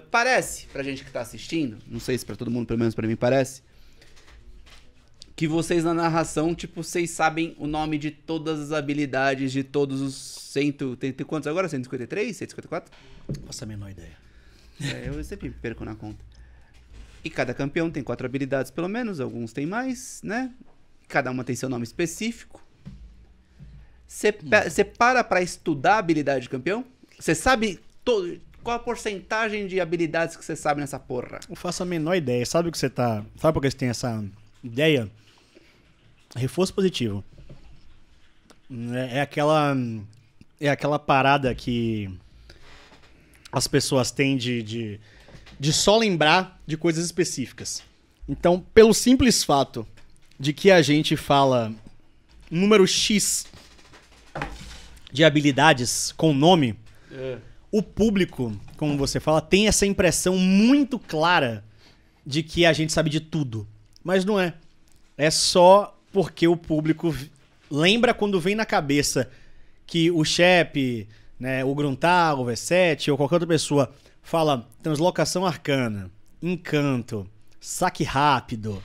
parece, pra gente que tá assistindo, não sei se pra todo mundo, pelo menos pra mim parece, que vocês na narração, tipo, vocês sabem o nome de todas as habilidades, de todos os cento... Tem, tem quantos agora? 153? 154? Nossa, a menor ideia. É, eu sempre perco na conta. E cada campeão tem quatro habilidades, pelo menos, alguns tem mais, né? Cada uma tem seu nome específico. Você hum. para pra estudar a habilidade de campeão? Você sabe todo qual a porcentagem de habilidades que você sabe nessa porra? Não faço a menor ideia. Sabe o que você tá. Sabe por que você tem essa ideia? Reforço positivo. É, é aquela. É aquela parada que as pessoas têm de, de, de só lembrar de coisas específicas. Então, pelo simples fato de que a gente fala número X de habilidades com nome, é o público, como você fala, tem essa impressão muito clara de que a gente sabe de tudo. Mas não é. É só porque o público lembra quando vem na cabeça que o Shep, né, o Gruntar, o V7 ou qualquer outra pessoa fala translocação arcana, encanto, saque rápido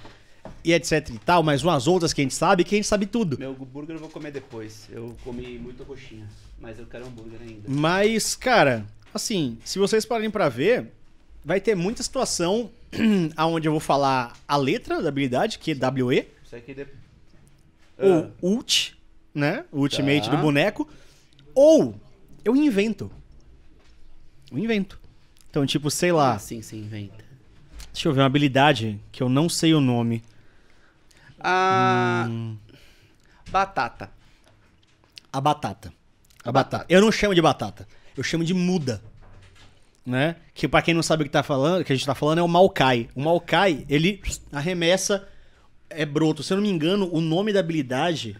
e etc e tal, mas umas outras que a gente sabe, que a gente sabe tudo. Meu burger eu vou comer depois. Eu comi muita coxinha. Mas eu quero hambúrguer ainda. Mas, cara, assim, se vocês pararem pra ver, vai ter muita situação aonde eu vou falar a letra da habilidade, que é WE. Isso aqui depois. Ou ah. ult, né? ultimate tá. do boneco. Ou eu invento. Eu invento. Então, tipo, sei lá. Ah, sim, se inventa. Deixa eu ver uma habilidade que eu não sei o nome. Ah. Hum... Batata. A batata. A batata. Eu não chamo de batata. Eu chamo de muda. Né? Que para quem não sabe o que tá falando, que a gente tá falando é o Maokai. O Maokai, ele arremessa é broto. Se eu não me engano, o nome da habilidade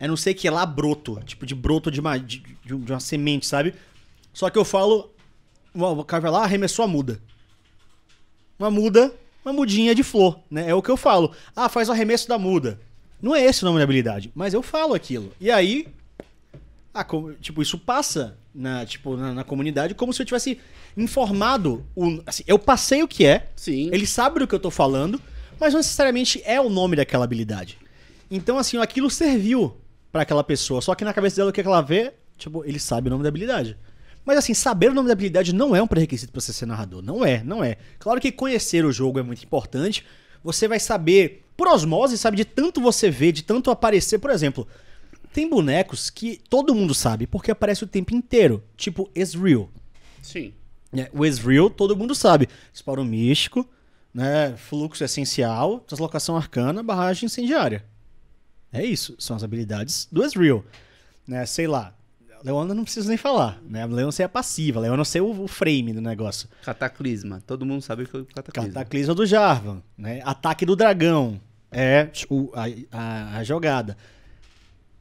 é não sei que é lá broto, tipo de broto de uma, de, de uma semente, sabe? Só que eu falo, o cara vai lá, arremessou a muda. Uma muda, uma mudinha de flor, né? É o que eu falo. Ah, faz o arremesso da muda. Não é esse o nome da habilidade, mas eu falo aquilo. E aí, ah, como, tipo, isso passa na, tipo, na, na, comunidade como se eu tivesse informado. O, assim, eu passei o que é, Sim. ele sabe do que eu tô falando, mas não necessariamente é o nome daquela habilidade. Então, assim, aquilo serviu para aquela pessoa. Só que na cabeça dela o é que ela vê, tipo, ele sabe o nome da habilidade. Mas assim, saber o nome da habilidade não é um pré-requisito para você ser narrador. Não é, não é. Claro que conhecer o jogo é muito importante. Você vai saber, por osmose, sabe, de tanto você ver, de tanto aparecer. Por exemplo, tem bonecos que todo mundo sabe, porque aparece o tempo inteiro. Tipo Ezreal. Sim. É, o Ezreal, todo mundo sabe. Disparo místico, né? Fluxo essencial, deslocação arcana, barragem incendiária. É isso. São as habilidades do Ezreal. Né, sei lá. Leona não precisa nem falar, né? Leona é ser a passiva, Leona ser é o, frame do negócio. Cataclisma. Todo mundo sabe o que é o cataclisma. Cataclisma do Jarvan, né? Ataque do dragão. É o, tipo, a, a, a jogada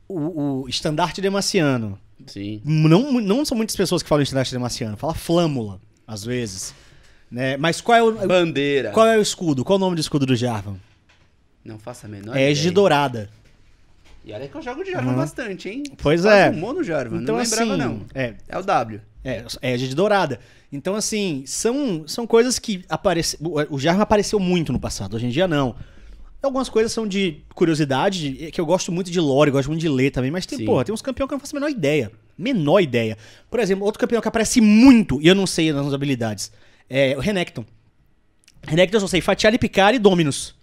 o, o estandarte demaciano. Sim. Não, não são muitas pessoas que falam estandarte demaciano, fala flâmula, às vezes. Né? Mas qual é o. Bandeira. Qual é o escudo? Qual é o nome do escudo do Jarvan? Não faça a menor é de dourada. E olha que eu jogo de Jarvan uhum. bastante, hein? Pois Quase é. Um mono Jarvan, então, não lembrava assim, não. É, é o W. É, é de dourada. Então, assim, são, são coisas que apareceu. O Jarvan apareceu muito no passado, hoje em dia não. Então, algumas coisas são de curiosidade, que eu gosto muito de lore, gosto muito de ler também, mas tem, porra, tem uns campeões que eu não faço a menor ideia. Menor ideia. Por exemplo, outro campeão que aparece muito e eu não sei nas habilidades é o Renekton. Renekton eu só sei fatiar e picar e Dominus,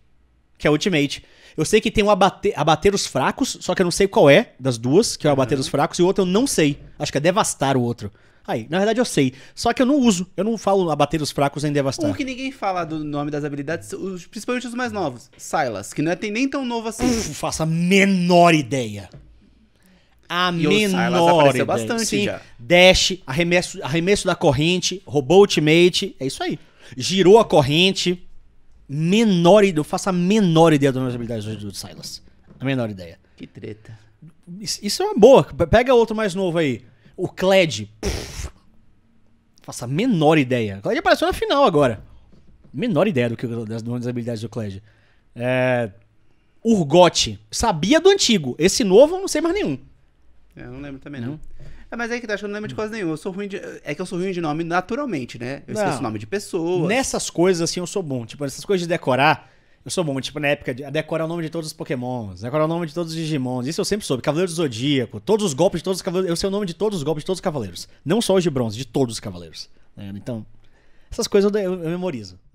que é Ultimate. Eu sei que tem um abater, abater os fracos, só que eu não sei qual é das duas, que é o abater uhum. os fracos, e o outro eu não sei. Acho que é devastar o outro. Aí, na verdade eu sei. Só que eu não uso. Eu não falo abater os fracos em devastar. Um que ninguém fala do nome das habilidades, os, principalmente os mais novos. Silas, que não é nem tão novo assim. Uf, faço a menor ideia. A e menor ideia. bastante Sim, já. Dash, arremesso, arremesso da corrente, roubou ultimate. É isso aí. Girou a corrente. Menor ideia. Eu faço a menor ideia das habilidades habilidades do Silas. A menor ideia. Que treta. Isso é uma boa. Pega outro mais novo aí. O Cled. faça a menor ideia. O Cled apareceu na final agora. Menor ideia do que das, das habilidades do Cled. É, Urgote. Sabia do antigo. Esse novo, eu não sei mais nenhum. É, eu não lembro também, não. não. É, mas é que tá, acho que eu não lembro de coisa nenhuma. Eu sou ruim de, É que eu sou ruim de nome naturalmente, né? Eu não. esqueço o nome de pessoas. Nessas coisas, assim, eu sou bom. Tipo, nessas coisas de decorar. Eu sou bom, tipo, na época, de, decorar é o nome de todos os pokémons, decorar é o nome de todos os digimons, isso eu sempre soube. Cavaleiro do Zodíaco, todos os golpes de todos os cavaleiros, eu sei o nome de todos os golpes de todos os cavaleiros. Não só os de bronze, de todos os cavaleiros. Né? Então, essas coisas eu, eu, eu memorizo.